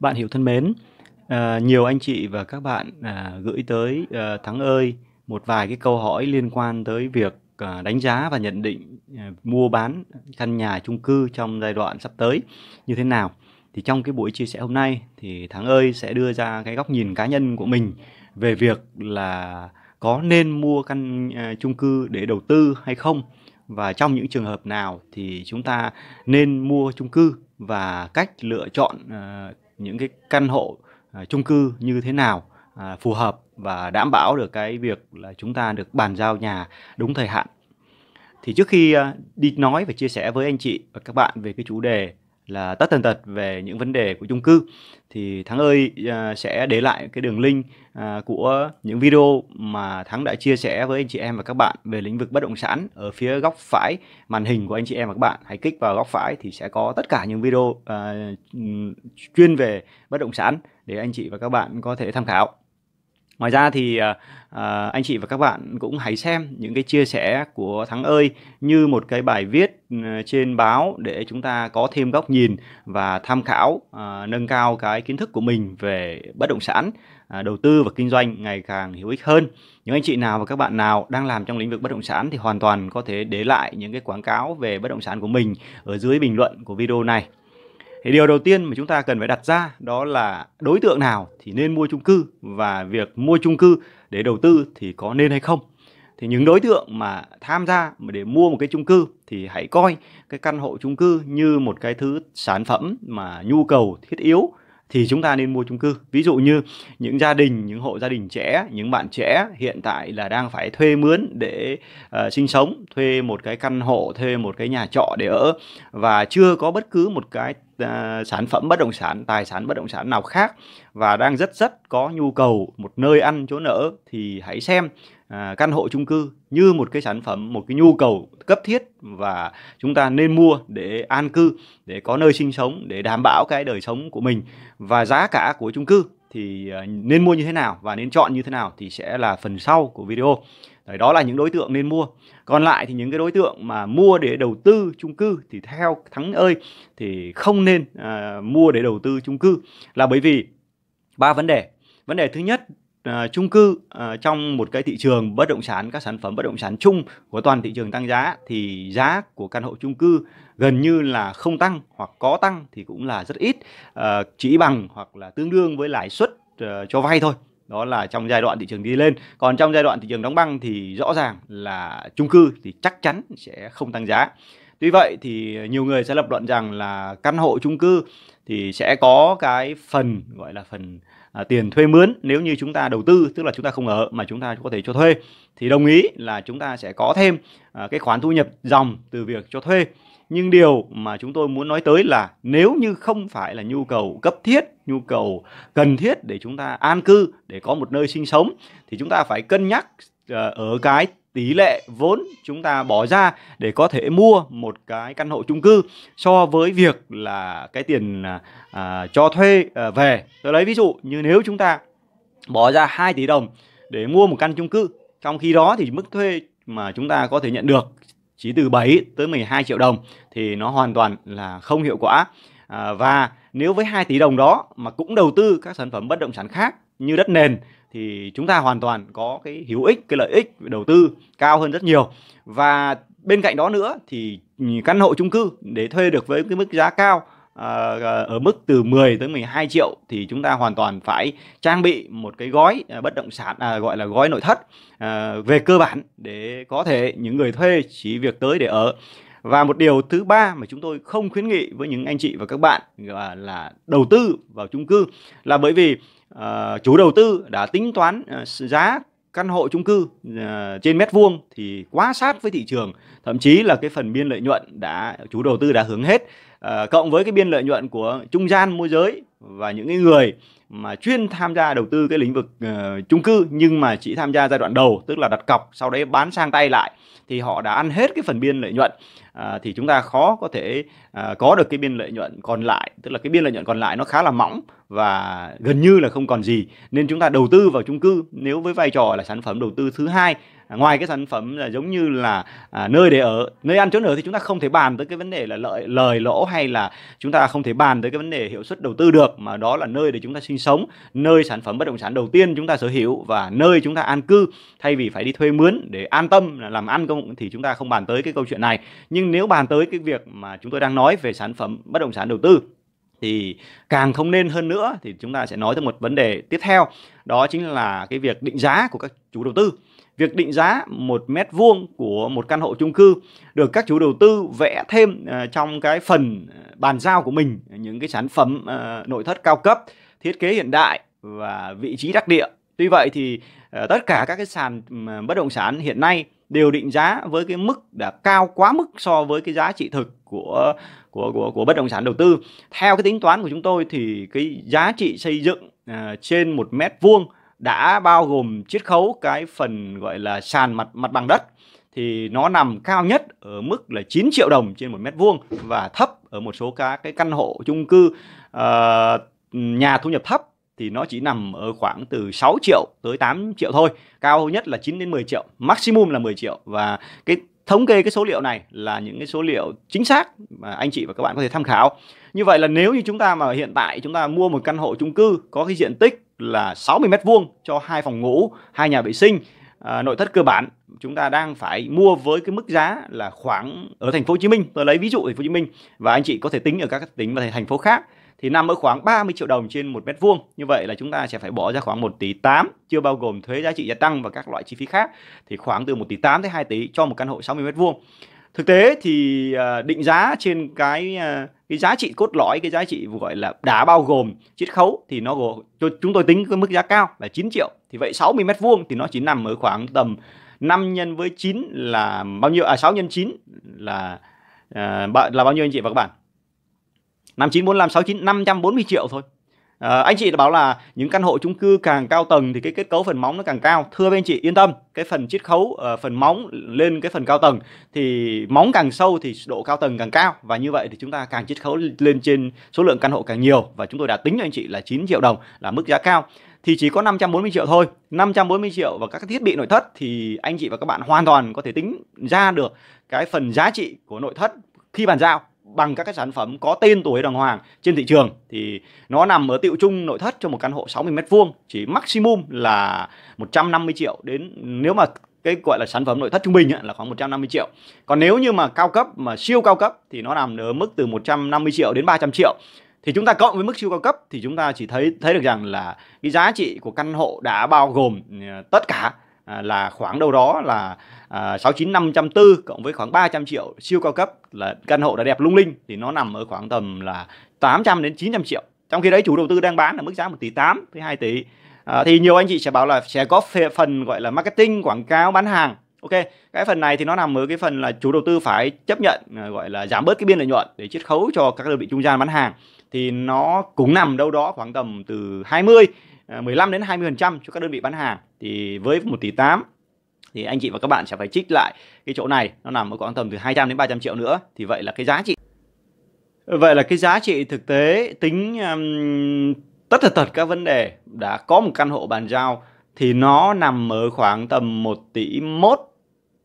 Bạn hiểu thân mến, à, nhiều anh chị và các bạn à, gửi tới à, Thắng ơi một vài cái câu hỏi liên quan tới việc à, đánh giá và nhận định à, mua bán căn nhà chung cư trong giai đoạn sắp tới như thế nào. Thì trong cái buổi chia sẻ hôm nay thì Thắng ơi sẽ đưa ra cái góc nhìn cá nhân của mình về việc là có nên mua căn à, chung cư để đầu tư hay không và trong những trường hợp nào thì chúng ta nên mua chung cư và cách lựa chọn uh, những cái căn hộ à, chung cư như thế nào à, phù hợp và đảm bảo được cái việc là chúng ta được bàn giao nhà đúng thời hạn thì trước khi à, đi nói và chia sẻ với anh chị và các bạn về cái chủ đề là tất tần tật về những vấn đề của chung cư thì thắng ơi uh, sẽ để lại cái đường link uh, của những video mà thắng đã chia sẻ với anh chị em và các bạn về lĩnh vực bất động sản ở phía góc phải màn hình của anh chị em và các bạn hãy kích vào góc phải thì sẽ có tất cả những video uh, chuyên về bất động sản để anh chị và các bạn có thể tham khảo Ngoài ra thì à, anh chị và các bạn cũng hãy xem những cái chia sẻ của Thắng ơi như một cái bài viết ừ, trên báo để chúng ta có thêm góc nhìn và tham khảo à, nâng cao cái kiến thức của mình về bất động sản à, đầu tư và kinh doanh ngày càng hữu ích hơn. Những anh chị nào và các bạn nào đang làm trong lĩnh vực bất động sản thì hoàn toàn có thể để lại những cái quảng cáo về bất động sản của mình ở dưới bình luận của video này thì điều đầu tiên mà chúng ta cần phải đặt ra đó là đối tượng nào thì nên mua chung cư và việc mua chung cư để đầu tư thì có nên hay không thì những đối tượng mà tham gia mà để mua một cái chung cư thì hãy coi cái căn hộ chung cư như một cái thứ sản phẩm mà nhu cầu thiết yếu thì chúng ta nên mua chung cư ví dụ như những gia đình những hộ gia đình trẻ những bạn trẻ hiện tại là đang phải thuê mướn để uh, sinh sống thuê một cái căn hộ thuê một cái nhà trọ để ở và chưa có bất cứ một cái uh, sản phẩm bất động sản tài sản bất động sản nào khác và đang rất rất có nhu cầu một nơi ăn chỗ ở thì hãy xem À, căn hộ chung cư như một cái sản phẩm một cái nhu cầu cấp thiết và chúng ta nên mua để an cư để có nơi sinh sống để đảm bảo cái đời sống của mình và giá cả của chung cư thì à, nên mua như thế nào và nên chọn như thế nào thì sẽ là phần sau của video Đấy, đó là những đối tượng nên mua còn lại thì những cái đối tượng mà mua để đầu tư chung cư thì theo thắng ơi thì không nên à, mua để đầu tư chung cư là bởi vì ba vấn đề vấn đề thứ nhất uh, cư uh, trong một cái thị trường bất động sản các sản phẩm bất động sản chung của toàn thị trường tăng giá thì giá của căn hộ chung cư gần như là không tăng hoặc có tăng thì cũng là rất ít uh, chỉ bằng hoặc là tương đương với lãi suất uh, cho vay thôi đó là trong giai đoạn thị trường đi lên còn trong giai đoạn thị trường đóng băng thì rõ ràng là chung cư thì chắc chắn sẽ không tăng giá tuy vậy thì nhiều người sẽ lập luận rằng là căn hộ chung cư thì sẽ có cái phần gọi là phần à, tiền thuê mướn nếu như chúng ta đầu tư tức là chúng ta không ở mà chúng ta có thể cho thuê thì đồng ý là chúng ta sẽ có thêm à, cái khoản thu nhập dòng từ việc cho thuê nhưng điều mà chúng tôi muốn nói tới là nếu như không phải là nhu cầu cấp thiết nhu cầu cần thiết để chúng ta an cư để có một nơi sinh sống thì chúng ta phải cân nhắc à, ở cái tỷ lệ vốn chúng ta bỏ ra để có thể mua một cái căn hộ chung cư so với việc là cái tiền à, à cho thuê à, về tôi lấy ví dụ như nếu chúng ta bỏ ra 2 tỷ đồng để mua một căn chung cư trong khi đó thì mức thuê mà chúng ta có thể nhận được chỉ từ 7 tới 12 triệu đồng thì nó hoàn toàn là không hiệu quả à, và nếu với 2 tỷ đồng đó mà cũng đầu tư các sản phẩm bất động sản khác như đất nền thì chúng ta hoàn toàn có cái hữu ích cái lợi ích đầu tư cao hơn rất nhiều và bên cạnh đó nữa thì căn hộ chung cư để thuê được với cái mức giá cao à, ở mức từ 10 tới 12 triệu thì chúng ta hoàn toàn phải trang bị một cái gói à, bất động sản à, gọi là gói nội thất à, về cơ bản để có thể những người thuê chỉ việc tới để ở và một điều thứ ba mà chúng tôi không khuyến nghị với những anh chị và các bạn là đầu tư vào chung cư là bởi vì uh, chủ đầu tư đã tính toán ờ, giá căn hộ chung cư ờ, trên mét vuông thì quá sát với thị trường thậm chí là cái phần biên lợi nhuận đã chủ đầu tư đã hướng hết cộng với cái biên lợi nhuận của trung gian môi giới và những cái người mà chuyên tham gia đầu tư cái lĩnh vực uh, chung cư nhưng mà chỉ tham gia giai đoạn đầu tức là đặt cọc sau đấy bán sang tay lại thì họ đã ăn hết cái phần biên lợi nhuận à, thì chúng ta khó có thể à, có được cái biên lợi nhuận còn lại tức là cái biên lợi nhuận còn lại nó khá là mỏng và gần như là không còn gì nên chúng ta đầu tư vào chung cư nếu với vai trò là sản phẩm đầu tư thứ hai ngoài cái sản phẩm là giống như là à, nơi để ở nơi ăn chỗ ở thì chúng ta không thể bàn tới cái vấn đề là lợi lời lỗ hay là chúng ta không thể bàn tới cái vấn đề hiệu suất đầu tư được mà đó là nơi để chúng ta sinh sống nơi sản phẩm bất động sản đầu tiên chúng ta sở hữu và nơi chúng ta an cư thay vì phải đi thuê mướn để an tâm làm ăn công thì chúng ta không bàn tới cái câu chuyện này nhưng nếu bàn tới cái việc mà chúng tôi đang nói về sản phẩm bất động sản đầu tư thì càng không nên hơn nữa thì chúng ta sẽ nói tới một vấn đề tiếp theo đó chính là cái việc định giá của các chủ đầu tư Việc định giá một mét vuông của một căn hộ chung cư được các chủ đầu tư vẽ thêm ờ, trong cái phần ờ, bàn giao của mình những cái sản phẩm ờ, nội thất cao cấp, thiết kế hiện đại và vị trí đắc địa. Tuy vậy thì tất cả các cái sàn bất động sản hiện nay đều định giá với cái mức đã cao quá mức so với cái giá trị thực của của của của bất động sản đầu tư. Theo cái tính toán của chúng tôi thì cái giá trị xây dựng trên một mét vuông đã bao gồm chiết khấu cái phần gọi là sàn mặt mặt bằng đất thì nó nằm cao nhất ở mức là 9 triệu đồng trên một mét vuông và thấp ở một số các cái căn hộ chung cư uh, nhà thu nhập thấp thì nó chỉ nằm ở khoảng từ 6 triệu tới 8 triệu thôi cao nhất là 9 đến 10 triệu maximum là 10 triệu và cái thống kê cái số liệu này là những cái số liệu chính xác mà anh chị và các bạn có thể tham khảo như vậy là nếu như chúng ta mà hiện tại chúng ta mua một căn hộ chung cư có cái diện tích là 60 mét vuông cho hai phòng ngủ, hai nhà vệ sinh, à, nội thất cơ bản chúng ta đang phải mua với cái mức giá là khoảng ở thành phố Hồ Chí Minh, tôi lấy ví dụ thành phố Hồ Chí Minh và anh chị có thể tính ở các tỉnh và thành phố khác thì nằm ở khoảng 30 triệu đồng trên một mét vuông. Như vậy là chúng ta sẽ phải bỏ ra khoảng 1 tỷ 8 chưa bao gồm thuế giá trị gia tăng và các loại chi phí khác thì khoảng từ 1 tỷ 8 tới 2 tỷ cho một căn hộ 60 mét vuông thực tế thì à, định giá trên cái à, cái giá trị cốt lõi cái giá trị gọi là đã bao gồm chiết khấu thì nó gồm chúng tôi tính cái mức giá cao là 9 triệu thì vậy 60 mét vuông thì nó chỉ nằm ở khoảng tầm 5 nhân với 9 là bao nhiêu à 6 nhân 9 là à, là bao nhiêu anh chị và các bạn 5945 69 540 triệu thôi À, anh chị đã báo là những căn hộ chung cư càng cao tầng thì cái kết cấu phần móng nó càng cao. Thưa anh chị yên tâm, cái phần chiết khấu uh, phần móng lên cái phần cao tầng thì móng càng sâu thì độ cao tầng càng cao và như vậy thì chúng ta càng chiết khấu lên trên số lượng căn hộ càng nhiều và chúng tôi đã tính cho anh chị là 9 triệu đồng là mức giá cao thì chỉ có 540 triệu thôi 540 triệu và các thiết bị nội thất thì anh chị và các bạn hoàn toàn có thể tính ra được cái phần giá trị của nội thất khi bàn giao bằng các cái sản phẩm có tên tuổi đàng hoàng trên thị trường thì nó nằm ở tiệu chung nội thất cho một căn hộ 60 mét vuông chỉ maximum là 150 triệu đến nếu mà cái gọi là sản phẩm nội thất trung bình ấy, là khoảng 150 triệu. Còn nếu như mà cao cấp mà siêu cao cấp thì nó nằm ở mức từ 150 triệu đến 300 triệu. Thì chúng ta cộng với mức siêu cao cấp thì chúng ta chỉ thấy thấy được rằng là cái giá trị của căn hộ đã bao gồm ờ, tất cả À, là khoảng đâu đó là à, sáu chín à, 69540 cộng với khoảng 300 triệu siêu cao cấp là căn hộ đã đẹp lung linh thì nó nằm ở khoảng tầm là 800 đến 900 triệu. Trong khi đấy chủ đầu tư đang bán ở mức giá 1 tỷ 8 với 2 tỷ. À, thì nhiều anh chị sẽ bảo là sẽ có phần gọi là marketing, quảng cáo, bán hàng. Ok, cái phần này thì nó nằm ở cái phần là chủ đầu tư phải chấp nhận à, gọi là giảm bớt cái biên lợi nhuận để chiết khấu cho các đơn vị trung gian bán hàng thì nó cũng nằm đâu đó khoảng tầm từ 20 15 à, đến 20% cho các đơn vị bán hàng thì với 1 tỷ 8 thì anh chị và các bạn sẽ phải trích lại cái chỗ này nó nằm ở khoảng tầm từ 200 đến 300 triệu nữa thì vậy là cái giá trị vậy là cái giá trị thực tế tính um, tất thật tật các vấn đề đã có một căn hộ bàn giao thì nó nằm ở khoảng tầm 1 tỷ 1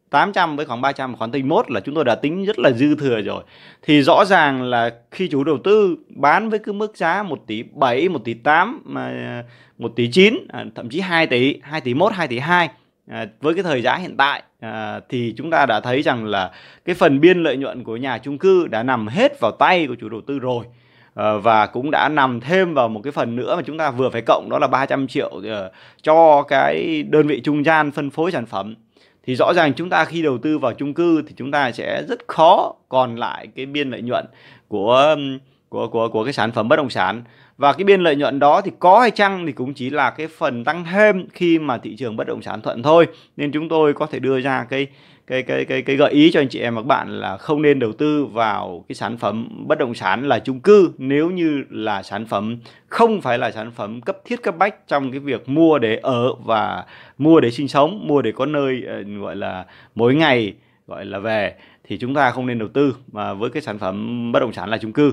800 với khoảng 300 và khoảng tinh 1 là chúng tôi đã tính rất là dư thừa rồi. Thì rõ ràng là khi chủ đầu tư bán với cái mức giá 1 tỷ 7, 1 tỷ 8, 1 à, tỷ 9, à, thậm chí 2 tỷ, 2 tỷ 1, 2 tỷ 2 à, với cái thời giá hiện tại thì chúng ta đã thấy rằng là cái phần biên lợi nhuận của nhà chung cư đã nằm hết vào tay của chủ đầu tư rồi ờ, và cũng đã nằm thêm vào một cái phần nữa mà chúng ta vừa phải cộng đó là 300 triệu ờ, cho cái đơn vị trung gian phân phối sản phẩm thì rõ ràng chúng ta khi đầu tư vào chung cư thì chúng ta sẽ rất khó còn lại cái biên lợi nhuận của của của của cái sản phẩm bất động sản và cái biên lợi nhuận đó thì có hay chăng thì cũng chỉ là cái phần tăng thêm khi mà thị trường bất động sản thuận thôi nên chúng tôi có thể đưa ra cái cái cái cái cái gợi ý cho anh chị em và các bạn là không nên đầu tư vào cái sản phẩm bất động sản là chung cư nếu như là sản phẩm không phải là sản phẩm cấp thiết cấp bách trong cái việc mua để ở và mua để sinh sống mua để có nơi ờ, gọi là mỗi ngày gọi là về thì chúng ta không nên đầu tư mà với cái sản phẩm bất động sản là chung cư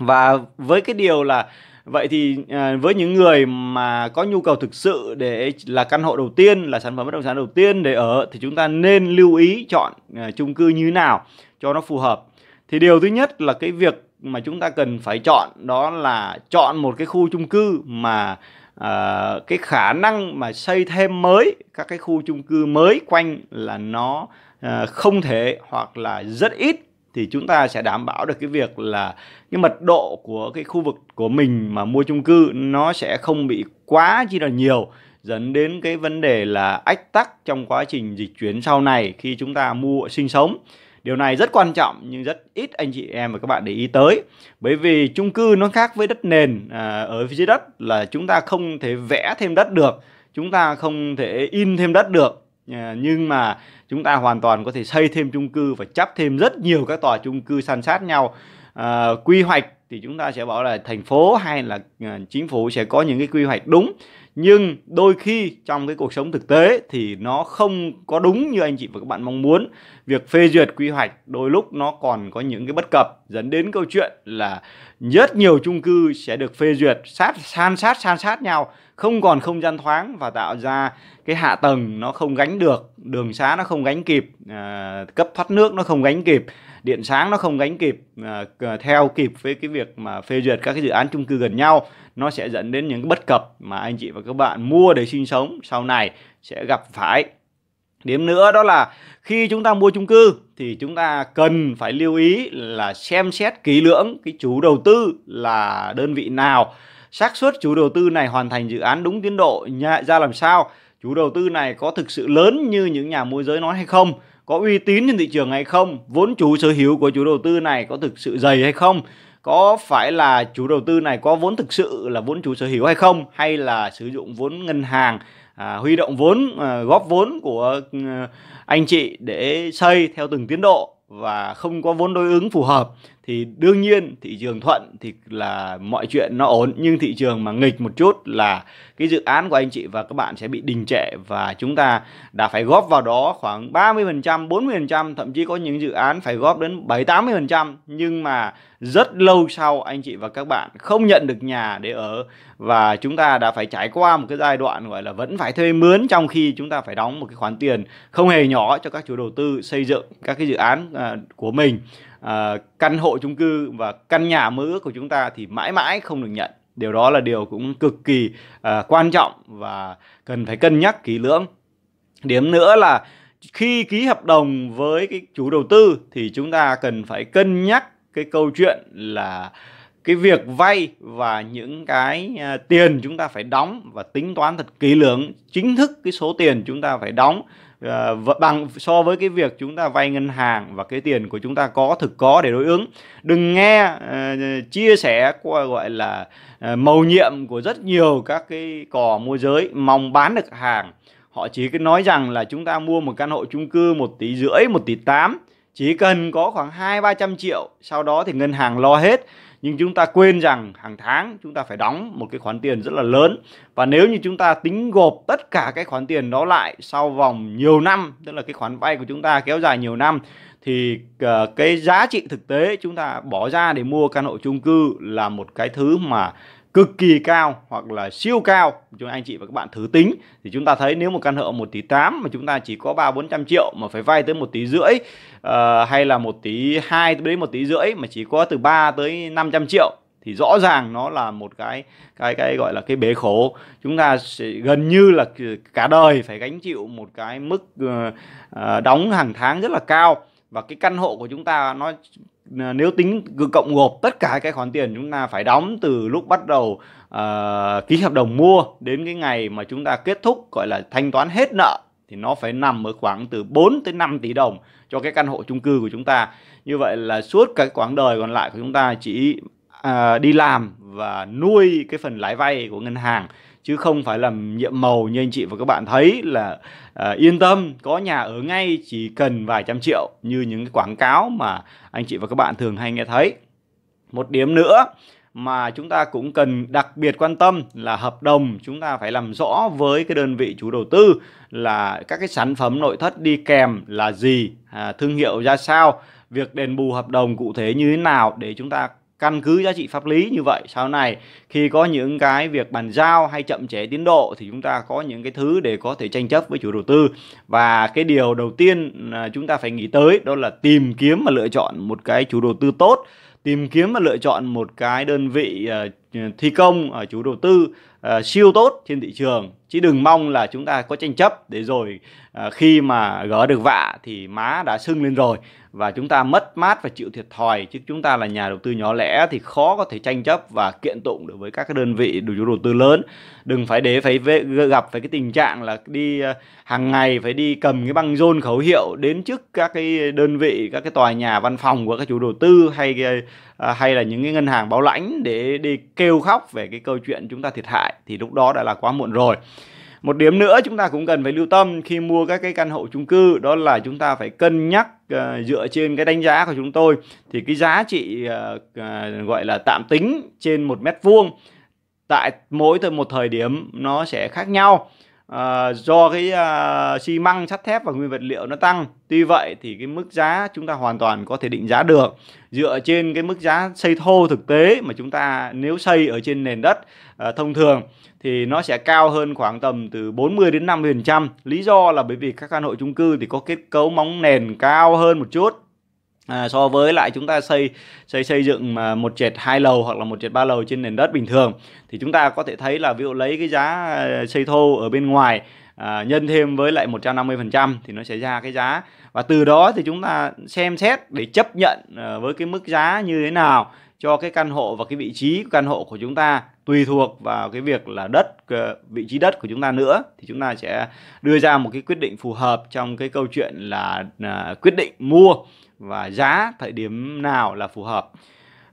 và với cái điều là vậy thì à, với những người mà có nhu cầu thực sự để là căn hộ đầu tiên là sản phẩm bất động sản đầu tiên để ở thì chúng ta nên lưu ý chọn à, chung cư như nào cho nó phù hợp thì điều thứ nhất là cái việc mà chúng ta cần phải chọn đó là chọn một cái khu chung cư mà à, cái khả năng mà xây thêm mới các cái khu chung cư mới quanh là nó à, không thể hoặc là rất ít thì chúng ta sẽ đảm bảo được cái việc là cái mật độ của cái khu vực của mình mà mua chung cư nó sẽ không bị quá chi là nhiều dẫn đến cái vấn đề là ách tắc trong quá trình dịch chuyển sau này khi chúng ta mua sinh sống điều này rất quan trọng nhưng rất ít anh chị em và các bạn để ý tới bởi vì chung cư nó khác với đất nền à, ở phía dưới đất là chúng ta không thể vẽ thêm đất được chúng ta không thể in thêm đất được Ờ, nhưng mà chúng ta hoàn toàn có thể xây thêm chung cư và chấp thêm rất nhiều các tòa chung cư san sát nhau à, quy hoạch thì chúng ta sẽ bảo là thành phố hay là ờ, chính phủ sẽ có những cái quy hoạch đúng nhưng đôi khi trong cái cuộc sống thực tế thì nó không có đúng như anh chị và các bạn mong muốn việc phê duyệt quy hoạch đôi lúc nó còn có những cái bất cập dẫn đến câu chuyện là rất nhiều chung cư sẽ được phê duyệt sát san sát san sát nhau không còn không gian thoáng và tạo ra cái hạ tầng nó không gánh được đường xá nó không gánh kịp à, cấp thoát nước nó không gánh kịp điện sáng nó không gánh kịp uh, theo kịp với cái việc mà phê duyệt các cái dự án chung cư gần nhau nó sẽ dẫn đến những bất cập mà anh chị và các bạn mua để sinh sống sau này sẽ gặp phải điểm nữa đó là khi chúng ta mua chung cư thì chúng ta cần phải lưu ý là xem xét kỹ lưỡng cái chủ đầu tư là đơn vị nào xác suất chủ đầu tư này hoàn thành dự án đúng tiến độ ra làm sao chủ đầu tư này có thực sự lớn như những nhà môi giới nói hay không có uy tín trên thị trường hay không vốn chủ sở hữu của chủ đầu tư này có thực sự dày hay không có phải là chủ đầu tư này có vốn thực sự là vốn chủ sở hữu hay không hay là sử dụng vốn ngân hàng à, huy động vốn à, góp vốn của à, anh chị để xây theo từng tiến độ và không có vốn đối ứng phù hợp thì đương nhiên thị trường thuận thì là mọi chuyện nó ổn nhưng thị trường mà nghịch một chút là cái dự án của anh chị và các bạn sẽ bị đình trệ và chúng ta đã phải góp vào đó khoảng 30%, 40%, thậm chí có những dự án phải góp đến 7 80% nhưng mà rất lâu sau anh chị và các bạn không nhận được nhà để ở và chúng ta đã phải trải qua một cái giai đoạn gọi là vẫn phải thuê mướn trong khi chúng ta phải đóng một cái khoản tiền không hề nhỏ cho các chủ đầu tư xây dựng các cái dự án à, của mình Ờ, căn hộ chung cư và căn nhà mơ ước của chúng ta thì mãi mãi không được nhận điều đó là điều cũng cực kỳ à, quan trọng và cần phải cân nhắc kỹ lưỡng điểm nữa là khi ký hợp đồng với cái chủ đầu tư thì chúng ta cần phải cân nhắc cái câu chuyện là cái việc vay và những cái ờ, tiền chúng ta phải đóng và tính toán thật kỹ lưỡng chính thức cái số tiền chúng ta phải đóng Ờ, bằng so với cái việc chúng ta vay ngân hàng và cái tiền của chúng ta có thực có để đối ứng đừng nghe uh, chia sẻ qua gọi là uh, mầu nhiệm của rất nhiều các cái cò môi giới mong bán được hàng họ chỉ cứ nói rằng là chúng ta mua một căn hộ chung cư một tỷ rưỡi một tỷ tám chỉ cần có khoảng hai ba trăm triệu sau đó thì ngân hàng lo hết nhưng chúng ta quên rằng hàng tháng chúng ta phải đóng một cái khoản tiền rất là lớn và nếu như chúng ta tính gộp tất cả cái khoản tiền đó lại sau vòng nhiều năm tức là cái khoản vay của chúng ta kéo dài nhiều năm thì ờ, cái giá trị thực tế chúng ta bỏ ra để mua căn hộ chung cư là một cái thứ mà cực kỳ cao hoặc là siêu cao cho anh chị và các bạn thử tính thì chúng ta thấy nếu một căn hộ 1 tỷ 8 mà chúng ta chỉ có 3 400 triệu mà phải vay tới 1 tỷ rưỡi uh, hay là 1 tỷ 2 đến 1 tỷ rưỡi mà chỉ có từ 3 tới 500 triệu thì rõ ràng nó là một cái cái cái gọi là cái bế khổ chúng ta sẽ gần như là cả đời phải gánh chịu một cái mức uh, đóng hàng tháng rất là cao và cái căn hộ của chúng ta nó Ờ, nếu tính cộng gộp tất cả cái khoản tiền chúng ta phải đóng từ lúc bắt đầu uh, ký hợp đồng mua đến cái ngày mà chúng ta kết thúc gọi là thanh toán hết nợ thì nó phải nằm ở khoảng từ 4 tới 5 tỷ đồng cho cái căn hộ chung cư của chúng ta. Như vậy là suốt cái quãng đời còn lại của chúng ta chỉ uh, đi làm và nuôi cái phần lãi vay của ngân hàng chứ không phải là nhiệm màu như anh chị và các bạn thấy là à, yên tâm có nhà ở ngay chỉ cần vài trăm triệu như những cái quảng cáo mà anh chị và các bạn thường hay nghe thấy một điểm nữa mà chúng ta cũng cần đặc biệt quan tâm là hợp đồng chúng ta phải làm rõ với cái đơn vị chủ đầu tư là các cái sản phẩm nội thất đi kèm là gì à, thương hiệu ra sao việc đền bù hợp đồng cụ thể như thế nào để chúng ta căn cứ giá trị pháp lý như vậy sau này khi có những cái việc bàn giao hay chậm trễ tiến độ thì chúng ta có những cái thứ để có thể tranh chấp với chủ đầu tư và cái điều đầu tiên à, chúng ta phải nghĩ tới đó là tìm kiếm và lựa chọn một cái chủ đầu tư tốt tìm kiếm và lựa chọn một cái đơn vị à, Ừ, thi công ở chủ đầu tư ờ, siêu tốt trên thị trường chứ đừng mong là chúng ta có tranh chấp để rồi ờ, khi mà gỡ được vạ thì má đã sưng lên rồi và chúng ta mất mát và chịu thiệt thòi chứ chúng ta là nhà đầu tư nhỏ lẻ thì khó có thể tranh chấp và kiện tụng được với các đơn vị chủ đầu tư lớn đừng phải để phải gặp phải cái tình trạng là đi ờ, hàng ngày phải đi cầm cái băng rôn khẩu hiệu đến trước các cái đơn vị các cái tòa nhà văn phòng của các chủ đầu tư hay hay là những cái ngân hàng bảo lãnh để đi kêu khóc về cái câu chuyện chúng ta thiệt hại thì lúc đó đã là quá muộn rồi một điểm nữa chúng ta cũng cần phải lưu tâm khi mua các cái căn hộ chung cư đó là chúng ta phải cân nhắc uh, dựa trên cái đánh giá của chúng tôi thì cái giá trị uh, uh, gọi là tạm tính trên một mét vuông tại mỗi từ một thời điểm nó sẽ khác nhau Ờ, do cái à, xi măng sắt thép và nguyên vật liệu nó tăng tuy vậy thì cái mức giá chúng ta hoàn toàn có thể định giá được dựa trên cái mức giá xây thô thực tế mà chúng ta nếu xây ở trên nền đất à, thông thường thì nó sẽ cao hơn khoảng tầm từ 40 đến 50 phần trăm lý do là bởi vì các căn hộ chung cư thì có kết cấu móng nền cao hơn một chút à, so với lại chúng ta xây xây xây dựng mà một trệt hai lầu hoặc là một trệt ba lầu trên nền đất bình thường thì chúng ta có thể thấy là ví dụ lấy cái giá à, xây thô ở bên ngoài à, nhân thêm với lại 150% thì nó sẽ ra cái giá và từ đó thì chúng ta xem xét để chấp nhận à, với cái mức giá như thế nào cho cái căn hộ và cái vị trí của căn hộ của chúng ta tùy thuộc vào cái việc là đất à, vị trí đất của chúng ta nữa thì chúng ta sẽ đưa ra một cái quyết định phù hợp trong cái câu chuyện là quyết định mua và giá thời điểm nào là phù hợp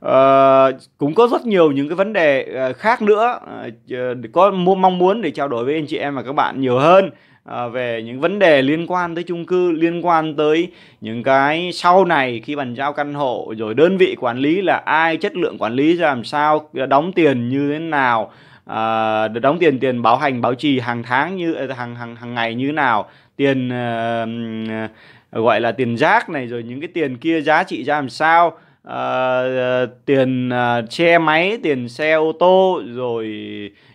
Uh, cũng có rất nhiều những cái vấn đề uh, khác nữa uh, có mong muốn để trao đổi với anh chị em và các bạn nhiều hơn uh, về những vấn đề liên quan tới chung cư liên quan tới những cái sau này khi bàn giao căn hộ rồi đơn vị quản lý là ai chất lượng quản lý ra làm sao đóng tiền như thế nào uh, đóng tiền tiền bảo hành bảo trì hàng tháng như hàng hàng hàng ngày như thế nào tiền uh, gọi là tiền rác này rồi những cái tiền kia giá trị ra làm sao à, tiền à, ờ, xe máy tiền xe ô tô rồi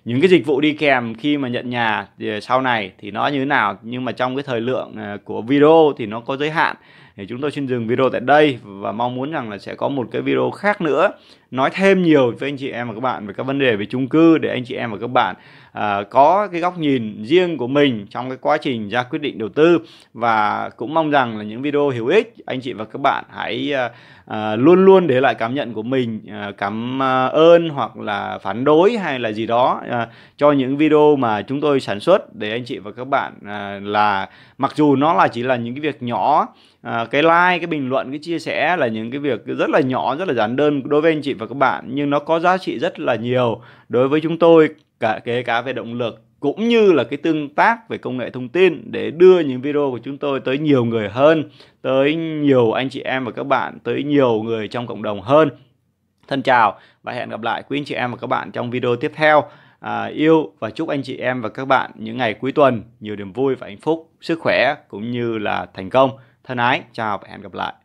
những cái dịch vụ đi kèm khi mà nhận nhà thì sau này thì nó như thế nào nhưng mà trong cái thời lượng ờ, của video thì nó có giới hạn thì chúng tôi xin dừng video tại đây và mong muốn rằng là sẽ có một cái video khác nữa nói thêm nhiều với anh chị em và các bạn về các vấn đề về chung cư để anh chị em và các bạn à, có cái góc nhìn riêng của mình trong cái quá trình ra quyết định đầu tư và cũng mong rằng là những video hữu ích anh chị và các bạn hãy à, à, luôn luôn để lại cảm nhận của mình à, cảm à, ơn hoặc là phản đối hay là gì đó à, cho những video mà chúng tôi sản xuất để anh chị và các bạn à, là mặc dù nó là chỉ là những cái việc nhỏ À, cái like cái bình luận cái chia sẻ là những cái việc rất là nhỏ rất là giản đơn đối với anh chị và các bạn nhưng nó có giá trị rất là nhiều đối với chúng tôi cả kể cả về động lực cũng như là cái tương tác về công nghệ thông tin để đưa những video của chúng tôi tới nhiều người hơn, tới nhiều anh chị em và các bạn, tới nhiều người trong cộng đồng hơn. Thân chào và hẹn gặp lại quý anh chị em và các bạn trong video tiếp theo. À, yêu và chúc anh chị em và các bạn những ngày cuối tuần nhiều niềm vui và hạnh phúc, sức khỏe cũng như là thành công. Thân ái, chào và hẹn gặp lại.